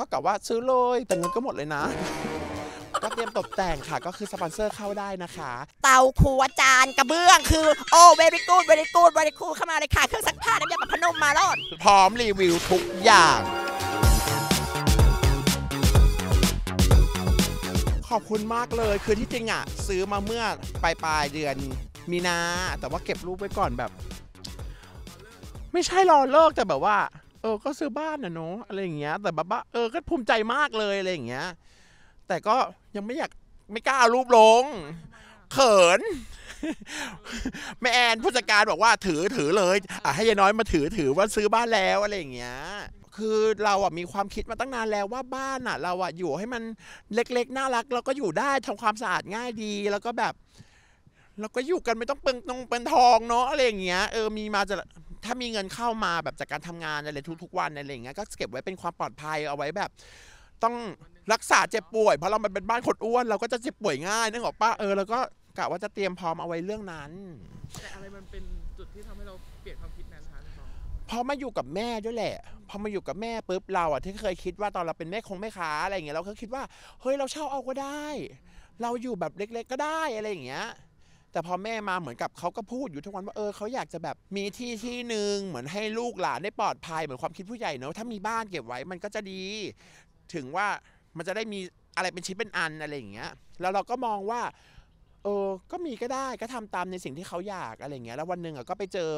ก็กลาว่าซื้อเลยแต่เงินก็หมดเลยนะ ก็เตรียมตกแต่งค่ะก็คือสปอนเซอร์เข้าได้นะคะ เตาครัวจานกระเบื้อง คือโอ้เวอริกูดเวอริกูดเวอริกูดเข้ามาเลยค่ะเครื่องซักผ้าน้ำยาปะพนมมาลอด พร้อมรีวิวทุกอย่าง ขอบคุณมากเลยคือที่จริงอ่ะ ซื้อมาเมื่อปลายปลายเดือนมีนาแต่ว่าเก็บรูปไว้ก่อนแบบ ไม่ใช่รอเลิกแต่แบบว่าเออ ก็ซื้อบ้านนะเนาะอะไรอย่างเงี้ย แต่บ้าเออ ก็ภูมิใจมากเลยอะไรอย่างเงี้ย แต่ก็ยังไม่อยากไม่กล้ารูปลงเขิน แม่แอนผู้จัดการบอกว่าถือถือเลยอ่ะให้ยายน้อยมาถือถือว่าซื้อบ้านแล้วอะไรอย่างเงี้ย คือเราอ่ะมีความคิดมาตั้งนานแล้วว่าบ้านอ่ะ เราอ่ะอยู่ให้มันเล็กๆ น่ารัก เราก็อยู่ได้ทำความสะอาดง่ายดี แล้วก็แบบ เราก็อยู่กันไม่ต้องเปิงตรงเป็นทองเนาะอะไรอย่างเงี้ยเออมีมาจะถ้ามีเงินเข้ามาแบบจากการทำงานอะไรทุกๆวันอะไรอย่างเงี้ยก็เก็บไว้เป็นความปลอดภัยเอาไว้แบบ ต้องรักษาเจ็บป่วยเพราะเรามันเป็นบ้านขดอ้วน เราก็จะเจ็บป่วยง่ายนึกออกปะเออแล้วก็กะว่าจะเตรียมพร้อมเอาไว้เรื่องนั้นแต่อะไรมันเป็นจุดที่ทำให้เราเปลี่ยนความคิดนั้นคะพอมาอยู่กับแม่ด้วยแหละ พอมาอยู่กับแม่ปุ๊บเราอ่ะที่เคยคิดว่าตอนเราเป็นแม่คงแม่ค้าอะไรอย่างเงี้ยเราก็คิดว่าเฮ้ยเราเช่าเอาก็ได้ เราอยู่แบบเล็กๆก็ได้อะไรอย่างเงี้ยแต่พอแม่มาเหมือนกับเขาก็พูดอยู่ทุกวันว่าเออเขาอยากจะแบบมีที่ที่หนึ่งเหมือนให้ลูกหลานได้ปลอดภัยเหมือนความคิดผู้ใหญ่เนาะถ้ามีบ้านเก็บไว้มันก็จะดี ถึงว่ามันจะได้มีอะไรเป็นชิ้นเป็นอันอะไรอย่างเงี้ยแล้วเราก็มองว่าเออก็มีก็ได้ก็ทำตามในสิ่งที่เขาอยากอะไรเงี้ยแล้ววันหนึ่งอ่ะก็ไปเจอ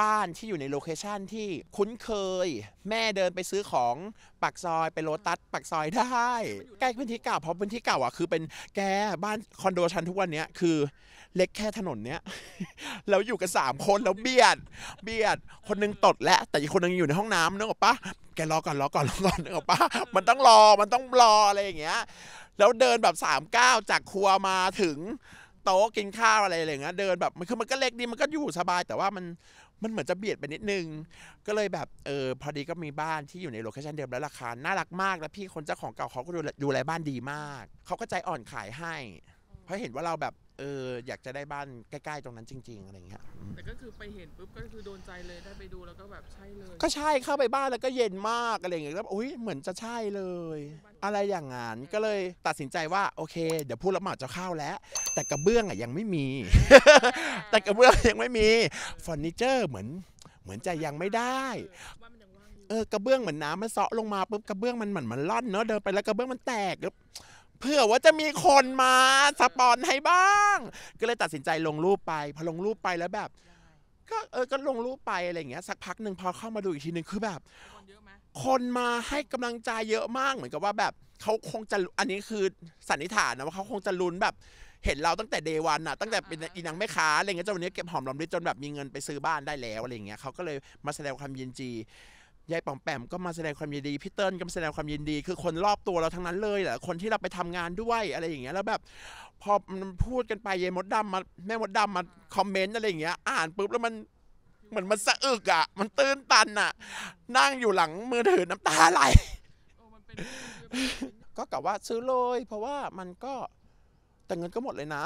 บ้านที่อยู่ในโลเคชันที่คุ้นเคย แม่เดินไปซื้อของปักซอย ไปโลตัสปักซอยได้ใกล้พื้นที่เก่าเพราะพื้นที่เก่าอ่ะคือเป็นแกบ้านคอนโดชั้นทุกวันเนี้ยคือเล็กแค่ถนนเนี้ยแล้วอยู่กันสามคนแล้วเบียดเบียดคนนึงตดและแต่อีกคนนึงอยู่ในห้องน้ำนึกออกปะแกรอก่อนรอก่อนรอก่อนนึกออกปะมันต้องรอมันต้องรออะไรอย่างเงี้ยแล้วเดินแบบสามก้าวจากครัวมาถึงโต๊ะกินข้าวอะไรอย่างเงี้ยเดินแบบมันคือมันก็เล็กดีมันก็อยู่สบาย แต่ว่ามันมันเหมือนจะเบียดไปนิดนึง ก็เลยแบบเออ พอดีก็มีบ้านที่อยู่ในโลเคชันเดิมแล้วราคาน่ารักมาก แล้วพี่คนเจ้าของเก่าเขาก็ดูดูแลบ้านดีมาก เขาก็ใจอ่อนขายให้ เพราะเห็นว่าเราแบบเอออยากจะได้บ้านใกล้ ๆ ตรงนั้นจริง ๆอะไรเงี้ย แต่ก็คือไปเห็นปุ๊บก็คือโดนใจเลย ได้ไปดูแล้วก็แบบใช่เลย ก็ใช่เข้าไปบ้านแล้วก็เย็นมากอะไรเงี้ยแล้วอุ้ยเหมือนจะใช่เลย อะไรอย่างงั้น ก็เลยตัดสินใจว่าโอเค เดี๋ยวพูดแล้วหมาจะเข้าแล้ว แต่กระเบื้องอ่ะยังไม่มี แต่กระเบื้องยังไม่มี เฟอร์นิเจอร์เหมือน เหมือนจะยังไม่ได้เออกระเบื้องเหมือนน้ำมันเซาะลงมาปุ๊บกระเบื้องมันเหมือนมันล่อนเนาะเดินไปแล้วกระเบื้องมันแตกเผื่อว่าจะมีคนมา สปอนให้บ้าง ก็เลยตัดสินใจลงรูปไป พอลงรูปไปแล้วแบบ ก็เออก็ลงรูปไปอะไรอย่างเงี้ย สักพักหนึ่งพอเข้ามาดูอีกทีหนึ่งคือแบบคนมาให้กำลังใจเยอะมากเหมือนกับว่าแบบเขาคงจะอันนี้คือ สันนิษฐานนะว่าเขาคงจะลุ้นแบบ เห็นเราตั้งแต่เดวันอะตั้งแต่เป็นอีนังแม่ค้าอะไรเงี้ยจนวันนี้เก็บหอมรอมริบจนแบบมีเงินไปซื้อบ้านได้แล้วอะไรเงี้ยเขาก็เลยมาแสดงความยินดียายป๋อมแปมก็มาแสดงความยินดีพี่เติ้ลก็มาแสดงความยินดี คือคนรอบตัวเราทั้งนั้นเลยแหละคนที่เราไปทำงานด้วยอะไรอย่างเงี้ย แล้วแบบ พอพูดกันไปยายมดดามาแม่มดดามาคอมเมนต์อะไรอย่างเงี้ยอ่านปุ๊บแล้วมันเหมือนมันสะอึกอ่ะ มันตื้นตันอ่ะ นั่งอยู่หลังมือถือน้ำตาไหลก็กละว่าซื้อเลย เพราะว่ามันก็แต่เงินก็หมดเลยนะ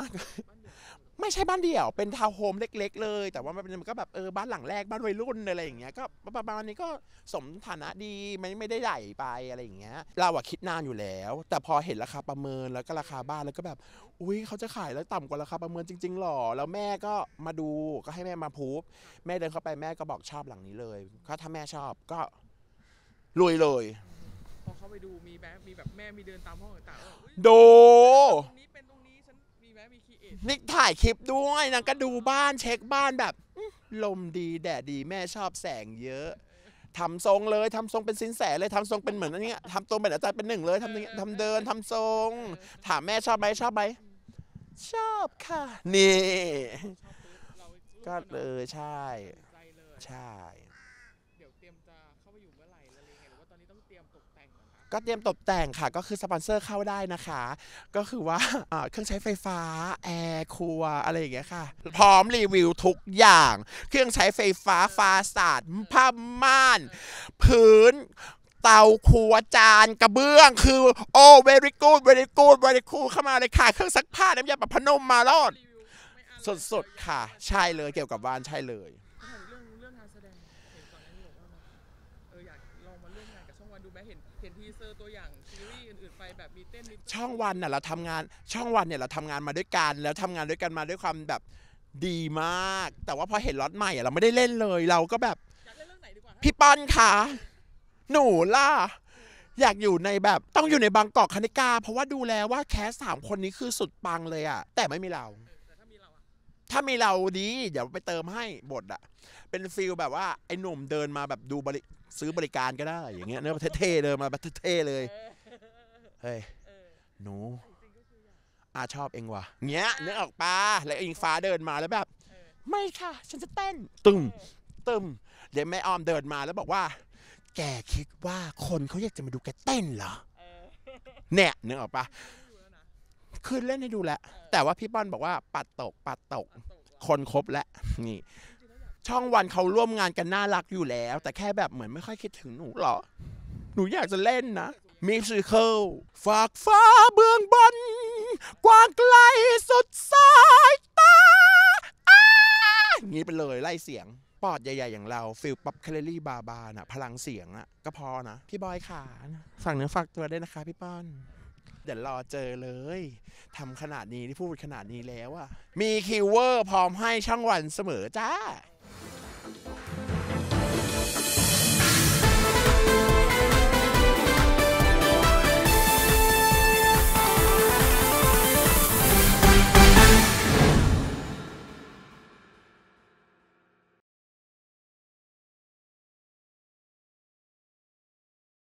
ไม่ใช่บ้านเดี่ยว เป็นทาวน์โฮมเล็กๆเลย แต่ว่ามันก็แบบเออบ้านหลังแรกบ้านวัยรุ่นอะไรอย่างเงี้ย ก็ประมาณนี้ก็สมฐานะดีไม่ไม่ได้ใหญ่ไปอะไรอย่างเงี้ย เราอะคิดนานอยู่แล้ว แต่พอเห็นราคาประเมินแล้วก็ราคาบ้านแล้วก็แบบ อุ้ยเขาจะขายแล้วต่ำกว่าราคาประเมินจริง ๆหรอ แล้วแม่ก็มาดู ก็ให้แม่มาพูบแม่เดินเข้าไปแม่ก็บอกชอบหลังนี้เลยก็ถ้าแม่ชอบก็รวยเลย พอเข้าไปดู มีแบบมีแบบแม่มีเดินตามห้องต่างๆโดูนี้เป็นตรงนี่ถ่ายคลิปด้วยนะก็ดูบ้านเช็คบ้านแบบลมดีแดดดีแม่ชอบแสง เยอะทำทรงเลยทำทรงเป็นสินแสเลยทำทรงเป็นเหมือนอันเนี้ยทำตัวเหมือนอาจารย์เป็นหนึ่งเลยทำอย่างเงี้ยทำเดินทำทรง ถามแม่ชอบไหมชอบไหมชอบค่ะนี่ ก็เลยใช่ใช่เดี๋ยวเตรียมจะเข้าไปอยู่เมื่อไหร่อะไรเหรืว่าตอนนี้ต้องเตรียมตกแต่งก็เตรียมตกแต่งค่ะก็คือสปอนเซอร์เข้าได้นะคะ ก็คือว่าเครื่องใช้ไฟฟ้าแอร์ครัวอะไรอย่างเงี้ยค่ะพร้อมรีวิวทุกอย่าง เครื่องใช้ไฟฟ้าฟาสาดผ้าม่านพื้นเตาครัวจานกระเบื้องคือโอ้เวริกูดเวริกูดเวริกูดเข้ามาเลยค่ะเครื่องซักผ้าน้ำยาปะพนมมาลอดสดๆค่ะใช่เลยเกี่ยวกับบ้านใช่เลยเห็นทีเซอร์ตัวอย่างซีรีส์อื่น ๆ ไป แบบมีเต้นมีช่องวันน่ะเราทำงานช่องวันเนี่ย เราทำงานมาด้วยกันแล้วทำงานด้วยกันมาด้วยความแบบดีมาก แต่ว่าพอเห็นล็อตใหม่เราไม่ได้เล่นเลย เราก็แบบพี่ปอนค่ะ หนูล่ะ อยากอยู่ในแบบต้องอยู่ในบางกอกคณิกาเพราะว่าดูแล้วว่าแคสสามคนนี้คือสุดปังเลยอะแต่ไม่มีเราถ้ามีเราถ้ามีเราดีเดี๋ยวไปเติมให้บทอะเป็นฟิลแบบว่าไอ้หนุ่มเดินมาแบบดูบริซื้อบริการก็ได้ อย่างเงี้ยเนี่ยเท่เลยมาเท่เลยเฮ้ยหนูอาชอบเองว่ะเงี้ยเนื้ออกปาแล้วอิงฟ้าเดินมาแล้วแบบไม่ค่ะ ฉันจะเต้น ตึมตึมเดี๋ยวแม่ออมเดินมาแล้วบอกว่า แกคิดว่าคนเขาอยากจะมาดูแกเต้นเหรอเนี่ยนื้ออกปาคืนเล่นให้ดูแหละ แต่ว่าพี่ป้อนบอกว่า ปัดตก ปัดตกคนครบแล้วนี่ช่องวันเขาร่วมงานกันน่ารักอยู่แล้ว แต่แค่แบบเหมือนไม่ค่อยคิดถึงหนูหรอ หนูอยากจะเล่นนะมีซีเคิลฝากฟ้าเบื้องบน กว้างไกลสุดสายตาอ่างี้ไปเลยไล่เสียงปอดใหญ่ๆอย่างเรา ฟิลปับแคลอรี่บาบานะพลังเสียงอ่ะ ก็พอนะ พี่บอยขานฝากเนื้อฝากตัวได้นะคะพี่ป้อนเดี๋ยวรอเจอเลยทำขนาดนี้ที่พูดขนาดนี้แล้วอ่ะมีคิวเวอร์พร้อมให้ช่างวันเสมอจ้า